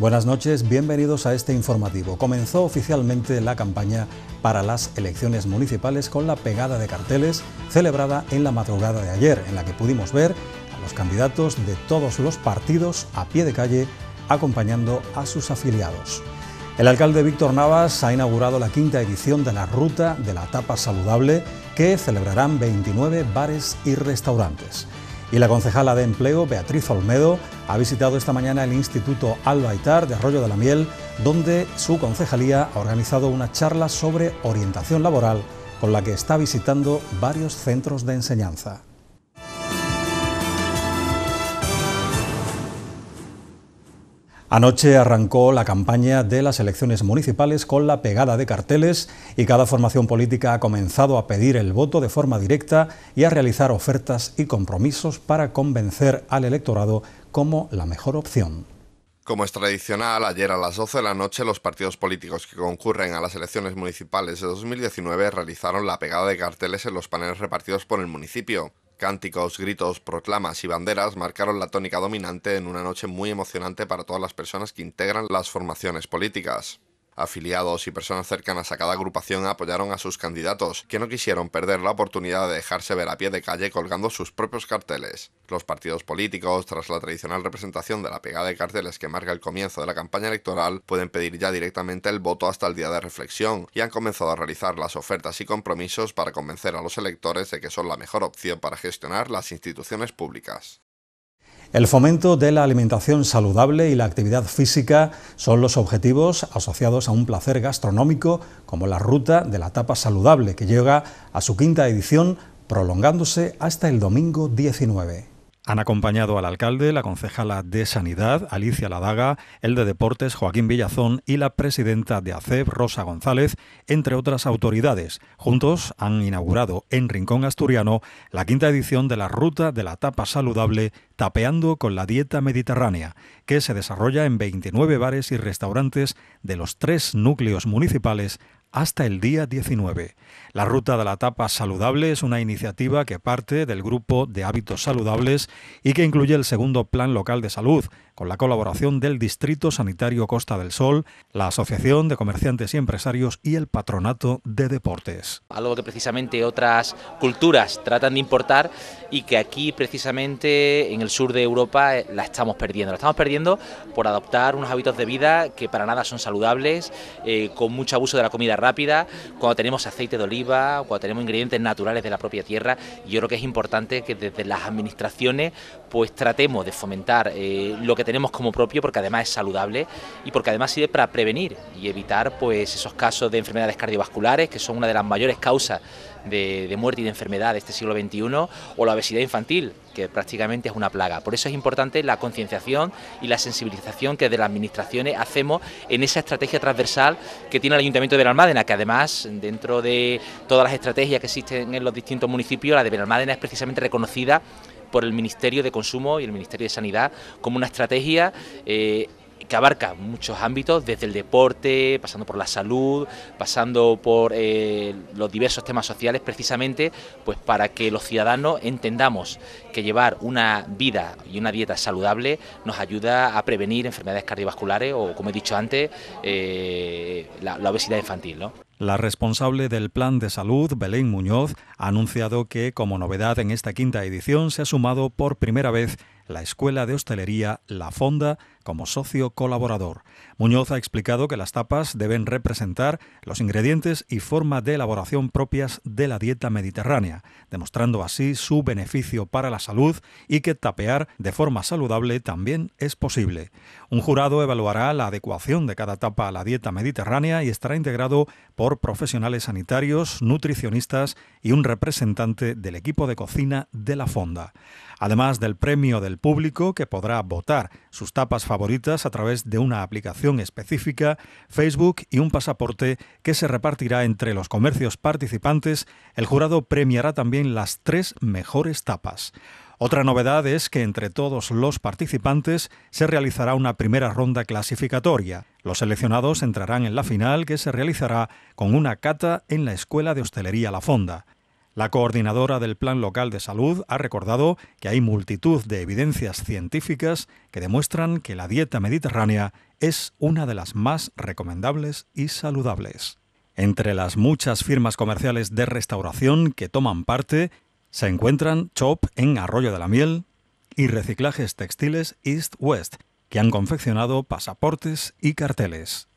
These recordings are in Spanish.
Buenas noches, bienvenidos a este informativo. Comenzó oficialmente la campaña para las elecciones municipales con la pegada de carteles celebrada en la madrugada de ayer, en la que pudimos ver a los candidatos de todos los partidos a pie de calle acompañando a sus afiliados. El alcalde Víctor Navas ha inaugurado la quinta edición de la Ruta de la Tapa Saludable que celebrarán 29 bares y restaurantes. Y la concejala de empleo, Beatriz Olmedo, ha visitado esta mañana el Instituto Albaitar de Arroyo de la Miel, donde su concejalía ha organizado una charla sobre orientación laboral con la que está visitando varios centros de enseñanza. Anoche arrancó la campaña de las elecciones municipales con la pegada de carteles y cada formación política ha comenzado a pedir el voto de forma directa y a realizar ofertas y compromisos para convencer al electorado como la mejor opción. Como es tradicional, ayer a las 12 de la noche los partidos políticos que concurren a las elecciones municipales de 2019 realizaron la pegada de carteles en los paneles repartidos por el municipio. Cánticos, gritos, proclamas y banderas marcaron la tónica dominante en una noche muy emocionante para todas las personas que integran las formaciones políticas afiliados y personas cercanas a cada agrupación apoyaron a sus candidatos, que no quisieron perder la oportunidad de dejarse ver a pie de calle colgando sus propios carteles. Los partidos políticos, tras la tradicional representación de la pegada de carteles que marca el comienzo de la campaña electoral, pueden pedir ya directamente el voto hasta el día de reflexión y han comenzado a realizar las ofertas y compromisos para convencer a los electores de que son la mejor opción para gestionar las instituciones públicas. El fomento de la alimentación saludable y la actividad física son los objetivos asociados a un placer gastronómico como la ruta de la tapa saludable que llega a su quinta edición prolongándose hasta el domingo 19. Han acompañado al alcalde, la concejala de Sanidad, Alicia Ladaga, el de Deportes, Joaquín Villazón, y la presidenta de ACEP, Rosa González, entre otras autoridades. Juntos han inaugurado en Rincón Asturiano la quinta edición de la Ruta de la Tapa Saludable Tapeando con la Dieta Mediterránea, que se desarrolla en 29 bares y restaurantes de los tres núcleos municipales hasta el día 19. La Ruta de la Tapa Saludable es una iniciativa que parte del Grupo de Hábitos Saludables y que incluye el segundo Plan Local de Salud, con la colaboración del Distrito Sanitario Costa del Sol, la Asociación de Comerciantes y Empresarios y el Patronato de Deportes. Algo que precisamente otras culturas tratan de importar y que aquí precisamente en el sur de Europa eh, la estamos perdiendo. La estamos perdiendo por adoptar unos hábitos de vida que para nada son saludables, eh, con mucho abuso de la comida rápida, cuando tenemos aceite de oliva, cuando tenemos ingredientes naturales de la propia tierra. Y yo creo que es importante que desde las administraciones pues tratemos de fomentar eh, lo que tenemos como propio porque además es saludable y porque además sirve para prevenir y evitar pues esos casos de enfermedades cardiovasculares que son una de las mayores causas de, de, muerte y de enfermedad de este siglo XXI o la obesidad infantil que prácticamente es una plaga. Por eso es importante la concienciación y la sensibilización que de las administraciones hacemos en esa estrategia transversal que tiene el Ayuntamiento de Benalmádena, que además dentro de todas las estrategias que existen en los distintos municipios, la de Veralmádena es precisamente reconocida por el Ministerio de Consumo y el Ministerio de Sanidad como una estrategia eh, que abarca muchos ámbitos, desde el deporte, pasando por la salud, pasando por eh, los diversos temas sociales, precisamente pues para que los ciudadanos entendamos que llevar una vida y una dieta saludable nos ayuda a prevenir enfermedades cardiovasculares o, como he dicho antes, eh, la, la, obesidad infantil. ¿no? La responsable del Plan de Salud, Belén Muñoz, ha anunciado que, como novedad en esta quinta edición, se ha sumado por primera vez la Escuela de Hostelería La Fonda como socio colaborador. Muñoz ha explicado que las tapas deben representar los ingredientes y forma de elaboración propias de la dieta mediterránea, demostrando así su beneficio para la salud y que tapear de forma saludable también es posible. Un jurado evaluará la adecuación de cada tapa a la dieta mediterránea y estará integrado por profesionales sanitarios, nutricionistas y un representante del equipo de cocina de la fonda. Además del premio del público que podrá votar sus tapas favoritas favoritas a través de una aplicación específica, Facebook y un pasaporte que se repartirá entre los comercios participantes. El jurado premiará también las tres mejores tapas. Otra novedad es que entre todos los participantes se realizará una primera ronda clasificatoria. Los seleccionados entrarán en la final que se realizará con una cata en la Escuela de Hostelería La Fonda. La coordinadora del Plan Local de Salud ha recordado que hay multitud de evidencias científicas que demuestran que la dieta mediterránea es una de las más recomendables y saludables. Entre las muchas firmas comerciales de restauración que toman parte se encuentran Chop en Arroyo de la Miel y Reciclajes Textiles East West, que han confeccionado pasaportes y carteles.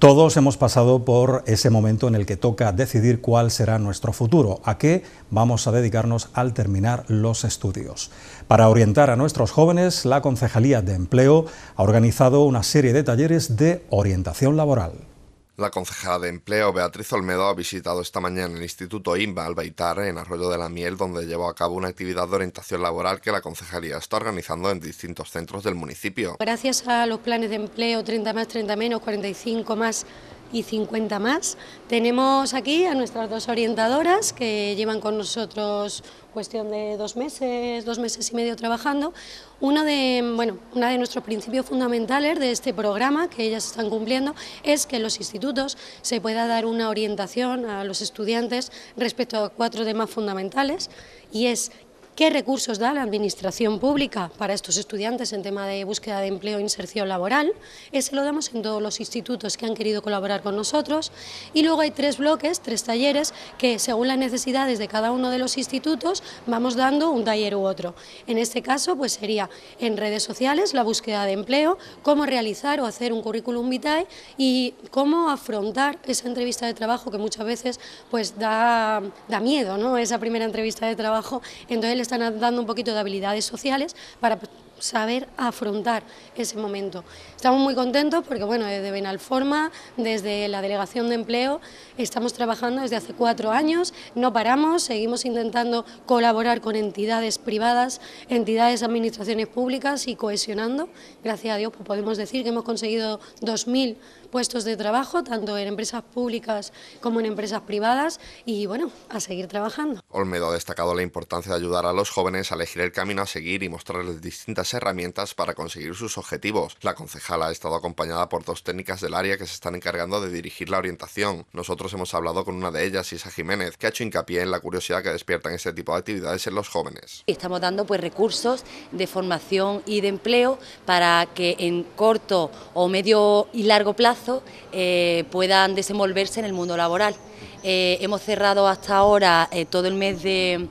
Todos hemos pasado por ese momento en el que toca decidir cuál será nuestro futuro, a qué vamos a dedicarnos al terminar los estudios. Para orientar a nuestros jóvenes, la Concejalía de Empleo ha organizado una serie de talleres de orientación laboral. La concejala de Empleo, Beatriz Olmedo, ha visitado esta mañana el Instituto IMBA Albaitar en Arroyo de la Miel, donde llevó a cabo una actividad de orientación laboral que la concejalía está organizando en distintos centros del municipio. Gracias a los planes de empleo 30 más, 30 menos, 45 más, y 50 más. Tenemos aquí a nuestras dos orientadoras que llevan con nosotros cuestión de dos meses, dos meses y medio trabajando. Uno de, bueno, de nuestros principios fundamentales de este programa que ellas están cumpliendo es que en los institutos se pueda dar una orientación a los estudiantes respecto a cuatro temas fundamentales y es ¿Qué recursos da la Administración Pública para estos estudiantes en tema de búsqueda de empleo e inserción laboral? Ese lo damos en todos los institutos que han querido colaborar con nosotros. Y luego hay tres bloques, tres talleres, que según las necesidades de cada uno de los institutos vamos dando un taller u otro. En este caso pues sería en redes sociales la búsqueda de empleo, cómo realizar o hacer un currículum vitae y cómo afrontar esa entrevista de trabajo que muchas veces pues da, da miedo, ¿no? esa primera entrevista de trabajo. Entonces están dando un poquito de habilidades sociales para saber afrontar ese momento. Estamos muy contentos porque, bueno, desde Benalforma, desde la Delegación de Empleo, estamos trabajando desde hace cuatro años, no paramos, seguimos intentando colaborar con entidades privadas, entidades, administraciones públicas y cohesionando. Gracias a Dios pues podemos decir que hemos conseguido 2.000 puestos de trabajo, tanto en empresas públicas como en empresas privadas, y bueno, a seguir trabajando. Olmedo ha destacado la importancia de ayudar a los jóvenes a elegir el camino a seguir y mostrarles distintas herramientas para conseguir sus objetivos. La concejala ha estado acompañada por dos técnicas del área que se están encargando de dirigir la orientación. Nosotros hemos hablado con una de ellas, Isa Jiménez, que ha hecho hincapié en la curiosidad que despiertan este tipo de actividades en los jóvenes. Estamos dando pues recursos de formación y de empleo para que en corto o medio y largo plazo eh, puedan desenvolverse en el mundo laboral. Eh, hemos cerrado hasta ahora eh, todo el mes de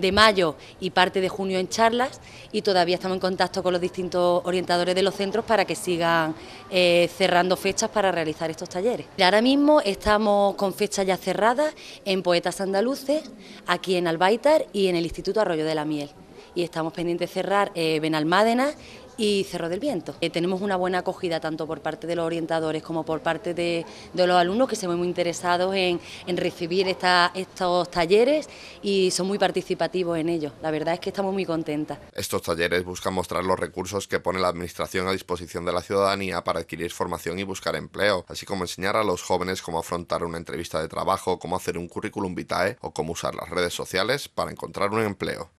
de mayo y parte de junio en charlas y todavía estamos en contacto con los distintos orientadores de los centros para que sigan eh, cerrando fechas para realizar estos talleres. Ahora mismo estamos con fechas ya cerradas en Poetas Andaluces, aquí en Albaitar y en el Instituto Arroyo de la Miel. Y estamos pendientes de cerrar eh, Benalmádena y Cerro del Viento. Eh, tenemos una buena acogida tanto por parte de los orientadores como por parte de, los alumnos que se ven muy interesados en, recibir estos talleres y son muy participativos en ellos. La verdad es que estamos muy contentas. Estos talleres buscan mostrar los recursos que pone la Administración a disposición de la ciudadanía para adquirir formación y buscar empleo, así como enseñar a los jóvenes cómo afrontar una entrevista de trabajo, cómo hacer un currículum vitae o cómo usar las redes sociales para encontrar un empleo.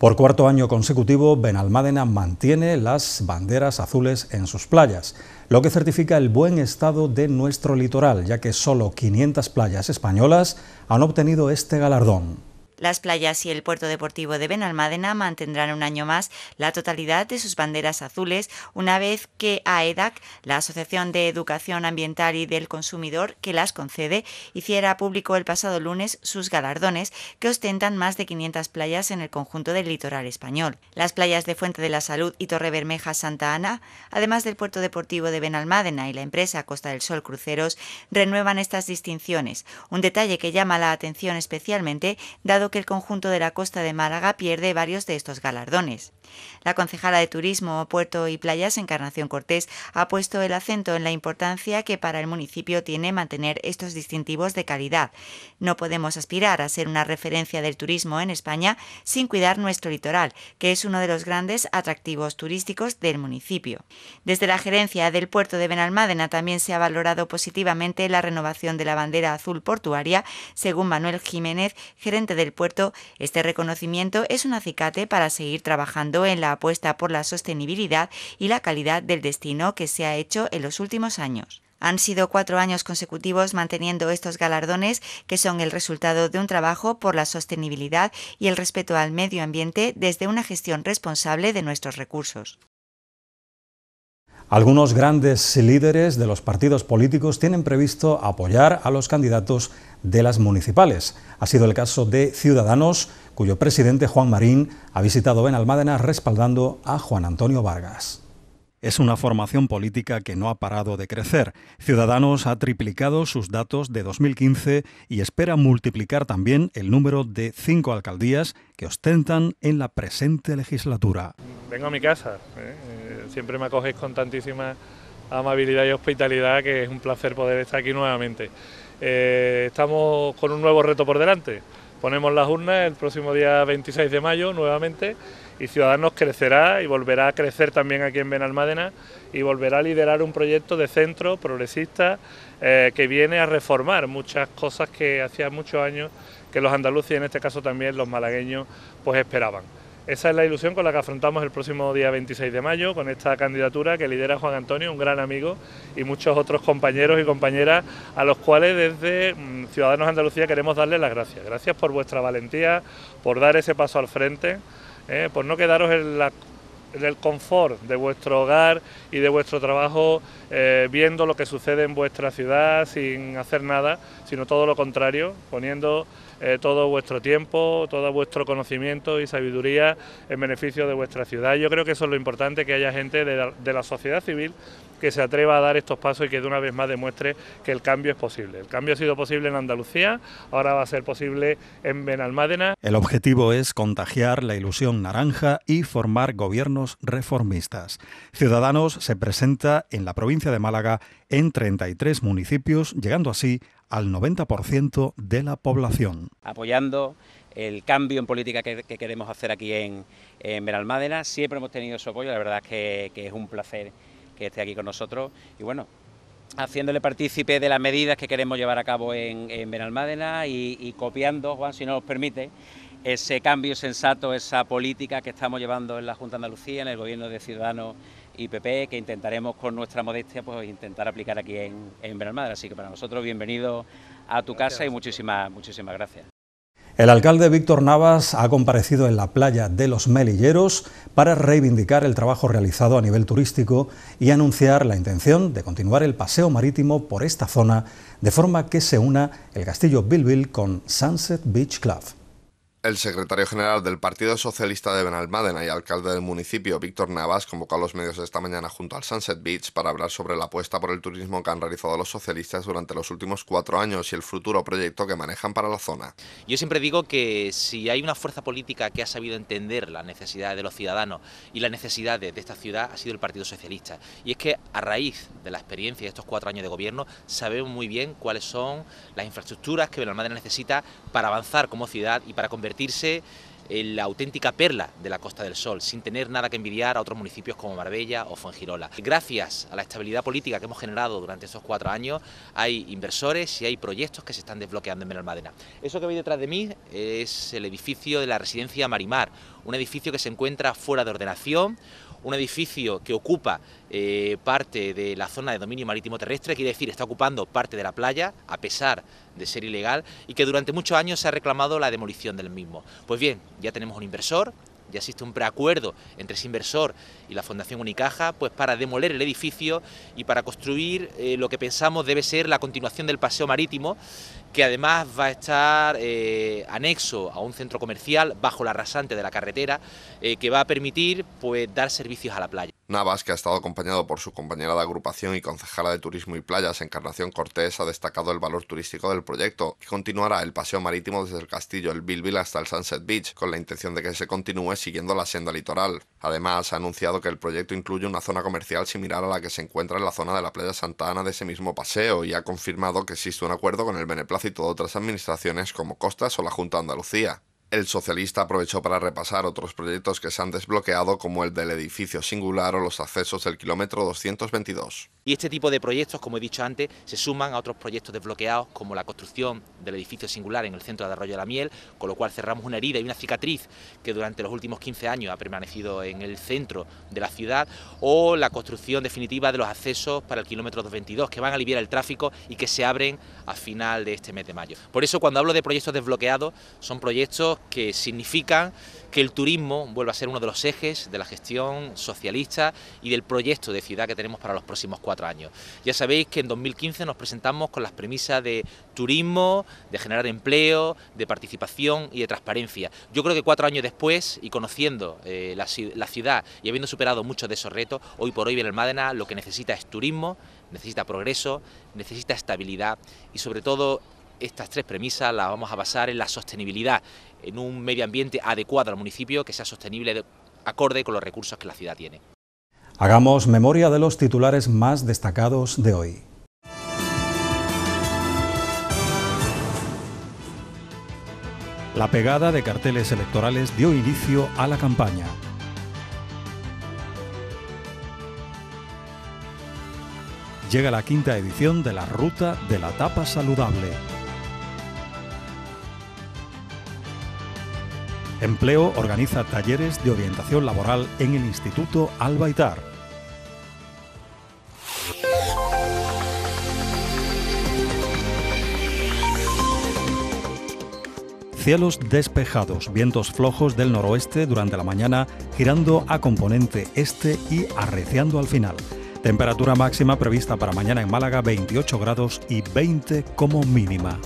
Por cuarto año consecutivo, Benalmádena mantiene las banderas azules en sus playas, lo que certifica el buen estado de nuestro litoral, ya que solo 500 playas españolas han obtenido este galardón. Las playas y el puerto deportivo de Benalmádena mantendrán un año más la totalidad de sus banderas azules, una vez que AEDAC, la Asociación de Educación Ambiental y del Consumidor que las concede, hiciera público el pasado lunes sus galardones, que ostentan más de 500 playas en el conjunto del litoral español. Las playas de Fuente de la Salud y Torre Bermeja Santa Ana, además del puerto deportivo de Benalmádena y la empresa Costa del Sol Cruceros, renuevan estas distinciones, un detalle que llama la atención especialmente dado que el conjunto de la costa de Málaga pierde varios de estos galardones. La concejala de Turismo, Puerto y Playas, Encarnación Cortés, ha puesto el acento en la importancia que para el municipio tiene mantener estos distintivos de calidad. No podemos aspirar a ser una referencia del turismo en España sin cuidar nuestro litoral, que es uno de los grandes atractivos turísticos del municipio. Desde la gerencia del puerto de Benalmádena también se ha valorado positivamente la renovación de la bandera azul portuaria, según Manuel Jiménez, gerente del este reconocimiento es un acicate para seguir trabajando en la apuesta por la sostenibilidad y la calidad del destino que se ha hecho en los últimos años. Han sido cuatro años consecutivos manteniendo estos galardones, que son el resultado de un trabajo por la sostenibilidad y el respeto al medio ambiente desde una gestión responsable de nuestros recursos. Algunos grandes líderes de los partidos políticos tienen previsto apoyar a los candidatos de las municipales. Ha sido el caso de Ciudadanos, cuyo presidente Juan Marín ha visitado en Benalmádena respaldando a Juan Antonio Vargas. Es una formación política que no ha parado de crecer. Ciudadanos ha triplicado sus datos de 2015 y espera multiplicar también el número de cinco alcaldías que ostentan en la presente legislatura. Vengo a mi casa. ¿eh? siempre me acoges con tantísima amabilidad y hospitalidad que es un placer poder estar aquí nuevamente. Eh, estamos con un nuevo reto por delante. Ponemos las urnas el próximo día 26 de mayo nuevamente y Ciudadanos crecerá y volverá a crecer también aquí en Benalmádena y volverá a liderar un proyecto de centro progresista eh, que viene a reformar muchas cosas que hacía muchos años que los andaluces y en este caso también los malagueños pues esperaban. Esa es la ilusión con la que afrontamos el próximo día 26 de mayo, con esta candidatura que lidera Juan Antonio, un gran amigo, y muchos otros compañeros y compañeras a los cuales desde mm, Ciudadanos Andalucía queremos darles las gracias. Gracias por vuestra valentía, por dar ese paso al frente, eh, por no quedaros en la del confort de vuestro hogar y de vuestro trabajo, eh, viendo lo que sucede en vuestra ciudad sin hacer nada, sino todo lo contrario, poniendo eh, todo vuestro tiempo, todo vuestro conocimiento y sabiduría en beneficio de vuestra ciudad. Yo creo que eso es lo importante, que haya gente de la sociedad civil que se atreva a dar estos pasos y que de una vez más demuestre que el cambio es posible. El cambio ha sido posible en Andalucía, ahora va a ser posible en Benalmádena. El objetivo es contagiar la ilusión naranja y formar gobiernos reformistas. Ciudadanos se presenta en la provincia de Málaga en 33 municipios, llegando así al 90% de la población. Apoyando el cambio en política que, queremos hacer aquí en, Benalmádena, siempre hemos tenido su apoyo, la verdad es que es un placer que esté aquí con nosotros y bueno, haciéndole partícipe de las medidas que queremos llevar a cabo en, en Benalmádena y, copiando, Juan, si nos permite, ese cambio sensato, esa política que estamos llevando en la Junta de Andalucía, en el Gobierno de Ciudadanos y PP, que intentaremos con nuestra modestia pues intentar aplicar aquí en, en Benalmádena. Así que para nosotros, bienvenido a tu casa y muchísimas, muchísimas gracias. El alcalde Víctor Navas ha comparecido en la playa de los Melilleros para reivindicar el trabajo realizado a nivel turístico y anunciar la intención de continuar el paseo marítimo por esta zona de forma que se una el castillo Bilbil con Sunset Beach Club. El secretario general del Partido Socialista de Benalmádena y alcalde del municipio, Víctor Navas, convocó a los medios esta mañana junto al Sunset Beach para hablar sobre la apuesta por el turismo que han realizado los socialistas durante los últimos cuatro años y el futuro proyecto que manejan para la zona. Yo siempre digo que si hay una fuerza política que ha sabido entender la necesidad de los ciudadanos y las necesidades de esta ciudad ha sido el Partido Socialista. Y es que a raíz de la experiencia de estos cuatro años de gobierno sabemos muy bien cuáles son las infraestructuras que Benalmádena necesita para avanzar como ciudad y para convertirse convertirse en la auténtica perla de la Costa del Sol, sin tener nada que envidiar a otros municipios como Marbella o Fuengirola. Gracias a la estabilidad política que hemos generado durante estos cuatro años, hay inversores y hay proyectos que se están desbloqueando en Benalmádena. Eso que veis detrás de mí es el edificio de la residencia Marimar, un edificio que se encuentra fuera de ordenación, un edificio que ocupa eh, parte de la zona de dominio marítimo terrestre, quiere decir, está ocupando parte de la playa, a pesar de ser ilegal, y que durante muchos años se ha reclamado la demolición del mismo. Pues bien, ya tenemos un inversor, ya existe un preacuerdo entre ese inversor y la Fundación Unicaja pues para demoler el edificio y para construir eh, lo que pensamos debe ser la continuación del paseo marítimo que además va a estar eh, anexo a un centro comercial bajo la rasante de la carretera, eh, que va a permitir pues, dar servicios a la playa. Navas, que ha estado acompañado por su compañera de agrupación y concejala de Turismo y Playas, Encarnación Cortés, ha destacado el valor turístico del proyecto, que continuará el paseo marítimo desde el castillo El Bilbil hasta el Sunset Beach, con la intención de que se continúe siguiendo la senda litoral. Además, ha anunciado que el proyecto incluye una zona comercial similar a la que se encuentra en la zona de la playa Santa Ana de ese mismo paseo y ha confirmado que existe un acuerdo con el Beneplácito y de otras administraciones como Costas o la Junta de Andalucía. El socialista aprovechó para repasar otros proyectos que se han desbloqueado como el del edificio singular o los accesos del kilómetro 222. Y este tipo de proyectos, como he dicho antes, se suman a otros proyectos desbloqueados, como la construcción del edificio singular en el centro de Arroyo de la Miel, con lo cual cerramos una herida y una cicatriz que durante los últimos 15 años ha permanecido en el centro de la ciudad, o la construcción definitiva de los accesos para el kilómetro 222, que van a aliviar el tráfico y que se abren a final de este mes de mayo. Por eso, cuando hablo de proyectos desbloqueados, son proyectos que significan que el turismo vuelva a ser uno de los ejes de la gestión socialista y del proyecto de ciudad que tenemos para los próximos cuatro años. Ya sabéis que en 2015 nos presentamos con las premisas de turismo, de generar empleo, de participación y de transparencia. Yo creo que cuatro años después y conociendo eh, la, ciudad y habiendo superado muchos de esos retos, hoy por hoy el Mádena... lo que necesita es turismo, necesita progreso, necesita estabilidad y sobre todo estas tres premisas las vamos a basar en la sostenibilidad, en un medio ambiente adecuado al municipio, que sea sostenible acorde con los recursos que la ciudad tiene. Hagamos memoria de los titulares más destacados de hoy. La pegada de carteles electorales dio inicio a la campaña. Llega la quinta edición de la Ruta de la Tapa Saludable. Empleo organiza talleres de orientación laboral en el Instituto Albaitar. Cielos despejados, vientos flojos del noroeste durante la mañana, girando a componente este y arreciando al final. Temperatura máxima prevista para mañana en Málaga 28 grados y 20 como mínima.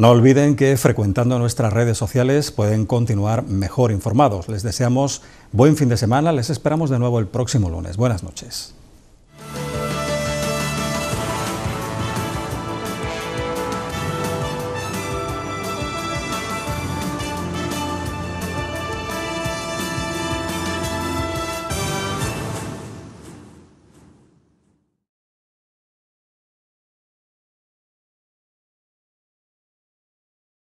No olviden que frecuentando nuestras redes sociales pueden continuar mejor informados. Les deseamos buen fin de semana, les esperamos de nuevo el próximo lunes. Buenas noches.